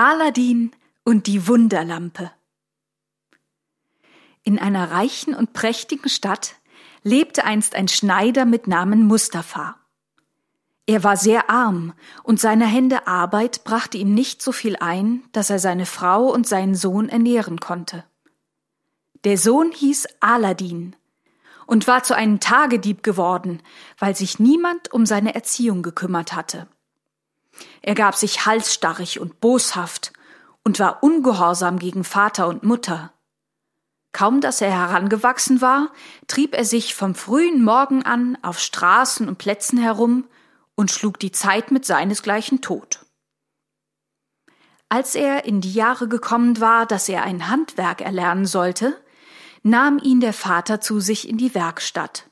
Aladdin und die Wunderlampe. In einer reichen und prächtigen Stadt lebte einst ein Schneider mit Namen Mustafa. Er war sehr arm, und seine Hände Arbeit brachte ihm nicht so viel ein, dass er seine Frau und seinen Sohn ernähren konnte. Der Sohn hieß Aladdin und war zu einem Tagedieb geworden, weil sich niemand um seine Erziehung gekümmert hatte. Er gab sich halsstarrig und boshaft und war ungehorsam gegen Vater und Mutter. Kaum dass er herangewachsen war, trieb er sich vom frühen Morgen an auf Straßen und Plätzen herum und schlug die Zeit mit seinesgleichen tot. Als er in die Jahre gekommen war, dass er ein Handwerk erlernen sollte, nahm ihn der Vater zu sich in die Werkstatt,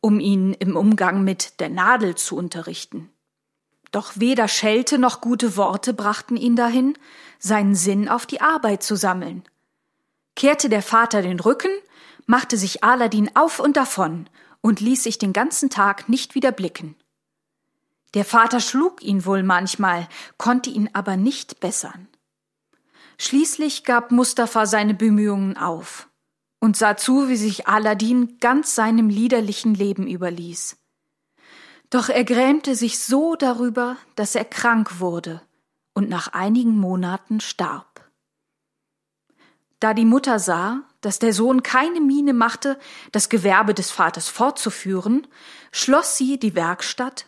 um ihn im Umgang mit der Nadel zu unterrichten. Doch weder Schelte noch gute Worte brachten ihn dahin, seinen Sinn auf die Arbeit zu sammeln. Kehrte der Vater den Rücken, machte sich Aladin auf und davon und ließ sich den ganzen Tag nicht wieder blicken. Der Vater schlug ihn wohl manchmal, konnte ihn aber nicht bessern. Schließlich gab Mustafa seine Bemühungen auf und sah zu, wie sich Aladin ganz seinem liederlichen Leben überließ. Doch er grämte sich so darüber, dass er krank wurde und nach einigen Monaten starb. Da die Mutter sah, dass der Sohn keine Miene machte, das Gewerbe des Vaters fortzuführen, schloss sie die Werkstatt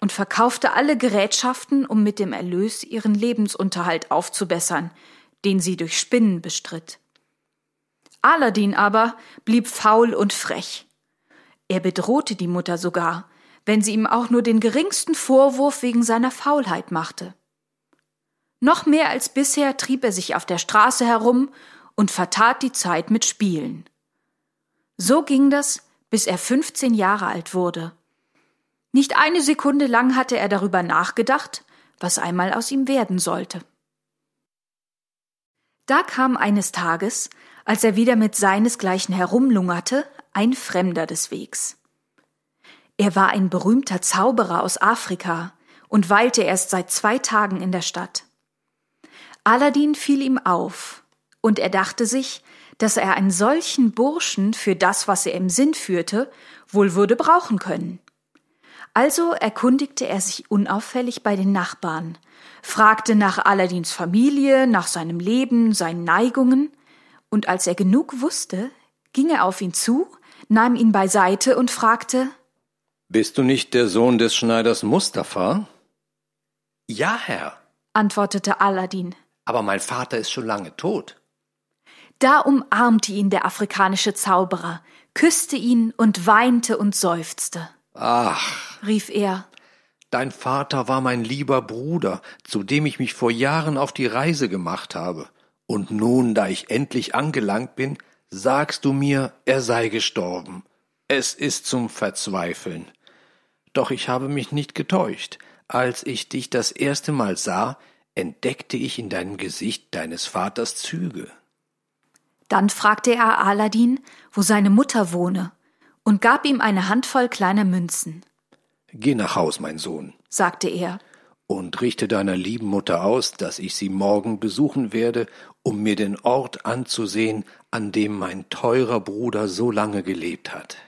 und verkaufte alle Gerätschaften, um mit dem Erlös ihren Lebensunterhalt aufzubessern, den sie durch Spinnen bestritt. Aladdin aber blieb faul und frech. Er bedrohte die Mutter sogar, wenn sie ihm auch nur den geringsten Vorwurf wegen seiner Faulheit machte. Noch mehr als bisher trieb er sich auf der Straße herum und vertat die Zeit mit Spielen. So ging das, bis er 15 Jahre alt wurde. Nicht eine Sekunde lang hatte er darüber nachgedacht, was einmal aus ihm werden sollte. Da kam eines Tages, als er wieder mit seinesgleichen herumlungerte, ein Fremder des Wegs. Er war ein berühmter Zauberer aus Afrika und weilte erst seit zwei Tagen in der Stadt. Aladdin fiel ihm auf, und er dachte sich, dass er einen solchen Burschen für das, was er im Sinn führte, wohl würde brauchen können. Also erkundigte er sich unauffällig bei den Nachbarn, fragte nach Aladdins Familie, nach seinem Leben, seinen Neigungen, und als er genug wusste, ging er auf ihn zu, nahm ihn beiseite und fragte bist du nicht der Sohn des Schneiders Mustafa? Ja, Herr, antwortete Aladdin. Aber mein Vater ist schon lange tot. Da umarmte ihn der afrikanische Zauberer, küsste ihn und weinte und seufzte. Ach, rief er, dein Vater war mein lieber Bruder, zu dem ich mich vor Jahren auf die Reise gemacht habe. Und nun, da ich endlich angelangt bin, sagst du mir, er sei gestorben. Es ist zum Verzweifeln. Doch ich habe mich nicht getäuscht. Als ich dich das erste Mal sah, entdeckte ich in deinem Gesicht deines Vaters Züge. Dann fragte er Aladdin, wo seine Mutter wohne, und gab ihm eine Handvoll kleiner Münzen. Geh nach Haus, mein Sohn, sagte er, und richte deiner lieben Mutter aus, dass ich sie morgen besuchen werde, um mir den Ort anzusehen, an dem mein teurer Bruder so lange gelebt hat.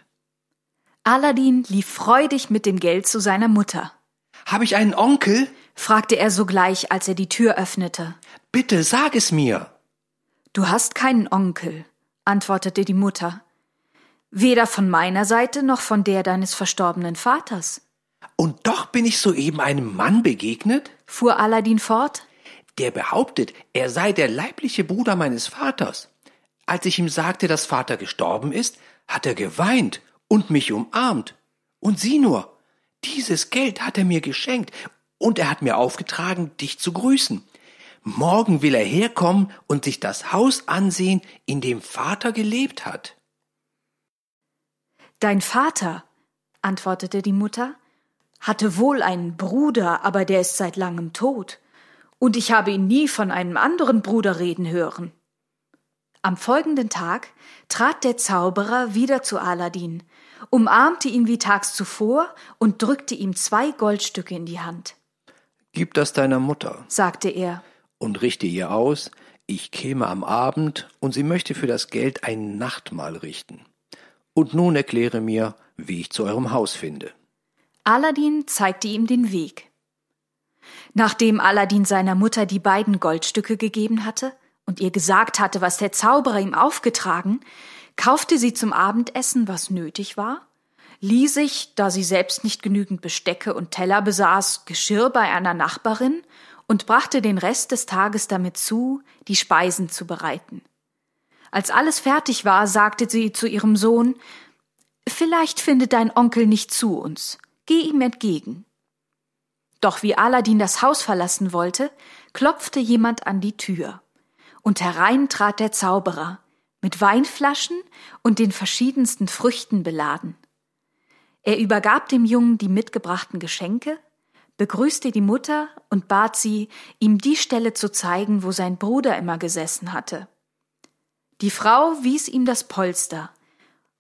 Aladdin lief freudig mit dem Geld zu seiner Mutter. Habe ich einen Onkel? fragte er sogleich, als er die Tür öffnete. Bitte sag es mir. Du hast keinen Onkel, antwortete die Mutter. Weder von meiner Seite noch von der deines verstorbenen Vaters. Und doch bin ich soeben einem Mann begegnet? fuhr Aladdin fort. Der behauptet, er sei der leibliche Bruder meines Vaters. Als ich ihm sagte, dass Vater gestorben ist, hat er geweint und mich umarmt. Und sieh nur, dieses Geld hat er mir geschenkt und er hat mir aufgetragen, dich zu grüßen. Morgen will er herkommen und sich das Haus ansehen, in dem Vater gelebt hat. Dein Vater, antwortete die Mutter, hatte wohl einen Bruder, aber der ist seit langem tot, und ich habe ihn nie von einem anderen Bruder reden hören. Am folgenden Tag trat der Zauberer wieder zu Aladdin umarmte ihn wie tags zuvor und drückte ihm zwei Goldstücke in die Hand. Gib das deiner Mutter, sagte er, und richte ihr aus, ich käme am Abend und sie möchte für das Geld ein Nachtmahl richten. Und nun erkläre mir, wie ich zu eurem Haus finde. Aladdin zeigte ihm den Weg. Nachdem Aladdin seiner Mutter die beiden Goldstücke gegeben hatte und ihr gesagt hatte, was der Zauberer ihm aufgetragen, kaufte sie zum Abendessen, was nötig war, lieh sich, da sie selbst nicht genügend Bestecke und Teller besaß, Geschirr bei einer Nachbarin und brachte den Rest des Tages damit zu, die Speisen zu bereiten. Als alles fertig war, sagte sie zu ihrem Sohn Vielleicht findet dein Onkel nicht zu uns. Geh ihm entgegen. Doch wie Aladdin das Haus verlassen wollte, klopfte jemand an die Tür. Und herein trat der Zauberer, mit Weinflaschen und den verschiedensten Früchten beladen. Er übergab dem Jungen die mitgebrachten Geschenke, begrüßte die Mutter und bat sie, ihm die Stelle zu zeigen, wo sein Bruder immer gesessen hatte. Die Frau wies ihm das Polster,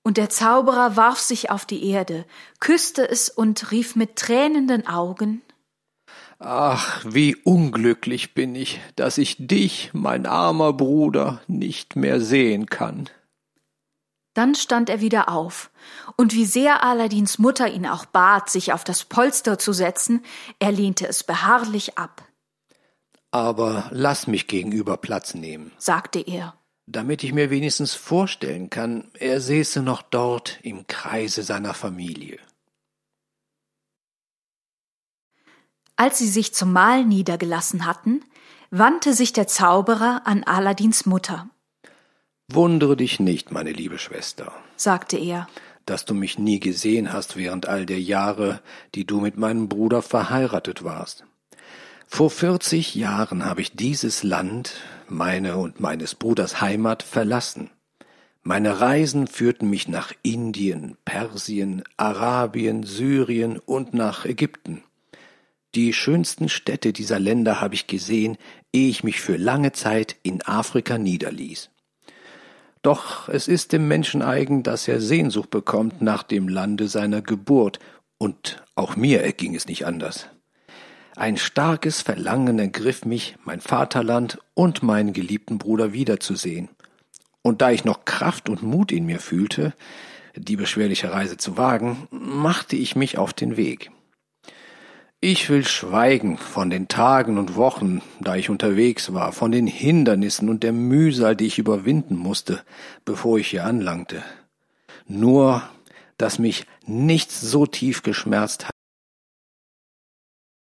und der Zauberer warf sich auf die Erde, küsste es und rief mit tränenden Augen Ach, wie unglücklich bin ich, dass ich dich, mein armer Bruder, nicht mehr sehen kann. Dann stand er wieder auf, und wie sehr Aladins Mutter ihn auch bat, sich auf das Polster zu setzen, er lehnte es beharrlich ab. Aber lass mich gegenüber Platz nehmen, sagte er, damit ich mir wenigstens vorstellen kann, er säße noch dort im Kreise seiner Familie. Als sie sich zum Mahl niedergelassen hatten, wandte sich der Zauberer an Aladins Mutter. Wundere dich nicht, meine liebe Schwester, sagte er, dass du mich nie gesehen hast während all der Jahre, die du mit meinem Bruder verheiratet warst. Vor vierzig Jahren habe ich dieses Land, meine und meines Bruders Heimat, verlassen. Meine Reisen führten mich nach Indien, Persien, Arabien, Syrien und nach Ägypten. Die schönsten Städte dieser Länder habe ich gesehen, ehe ich mich für lange Zeit in Afrika niederließ. Doch es ist dem Menschen eigen, dass er Sehnsucht bekommt nach dem Lande seiner Geburt, und auch mir erging es nicht anders. Ein starkes Verlangen ergriff mich, mein Vaterland und meinen geliebten Bruder wiederzusehen. Und da ich noch Kraft und Mut in mir fühlte, die beschwerliche Reise zu wagen, machte ich mich auf den Weg. Ich will schweigen von den Tagen und Wochen, da ich unterwegs war, von den Hindernissen und der Mühsal, die ich überwinden musste, bevor ich hier anlangte. Nur, dass mich nichts so tief geschmerzt hat,